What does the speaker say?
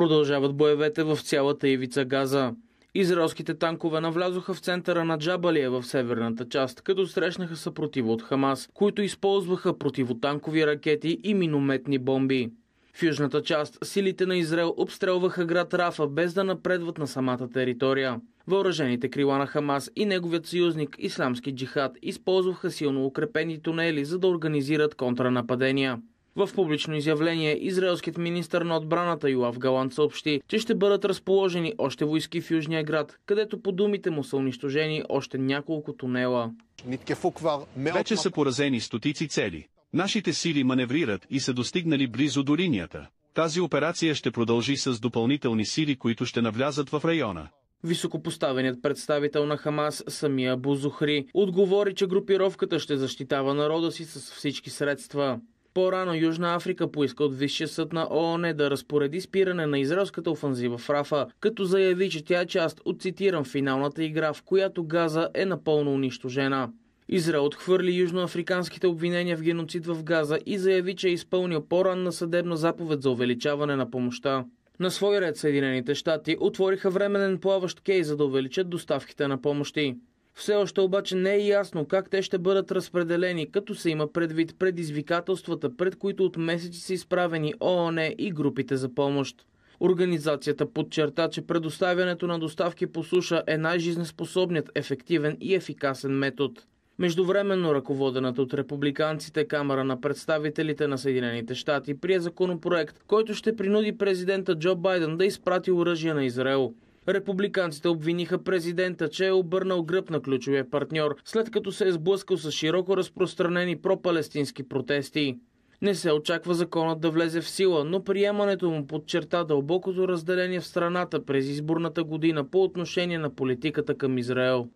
Продължават боевете в цялата ивица Газа. Израелските танкове навлязоха в центъра на Джабалия в северната част, като срещнаха съпротива от Хамас, които използваха противотанкови ракети и минометни бомби. В южната част силите на Израел обстрелваха град Рафа без да напредват на самата територия. Въоръжените крила на Хамас и неговият съюзник Исламски джихад използваха силно укрепени тунели, за да организират контранападения. В публично изявление израелският министр на отбраната Юав Галант съобщи, че ще бъдат разположени още войски в Южния град, където по думите му са унищожени още няколко тунела. Вече са поразени стотици цели. Нашите сили маневрират и са достигнали близо до линията. Тази операция ще продължи с допълнителни сили, които ще навлязат в района. Високопоставеният представител на Хамас, самия Бузухри, отговори, че групировката ще защитава народа си с всички средства. По-рано Южна Африка поиска от Висшия съд на ООН да разпореди спиране на израелската офанзива в Рафа, като заяви, че тя е част от цитирам финалната игра, в която Газа е напълно унищожена. Израел отхвърли южноафриканските обвинения в геноцид в Газа и заяви, че е изпълнил по-ранна съдебна заповед за увеличаване на помощта. На свой ред Съединените щати отвориха временен плаващ кей, за да увеличат доставките на помощи. Все още обаче не е ясно как те ще бъдат разпределени, като се има предвид предизвикателствата, пред които от месеци са изправени ООН и групите за помощ. Организацията подчерта, че предоставянето на доставки по суша е най-жизнеспособният, ефективен и ефикасен метод. Междувременно ръководената от републиканците Камера на представителите на Съединените щати прие законопроект, който ще принуди президента Джо Байден да изпрати оръжие на Израел. Републиканците обвиниха президента, че е обърнал гръб на ключовия партньор, след като се е сблъскал с широко разпространени пропалестински протести. Не се очаква законът да влезе в сила, но приемането му подчерта дълбокото разделение в страната през изборната година по отношение на политиката към Израел.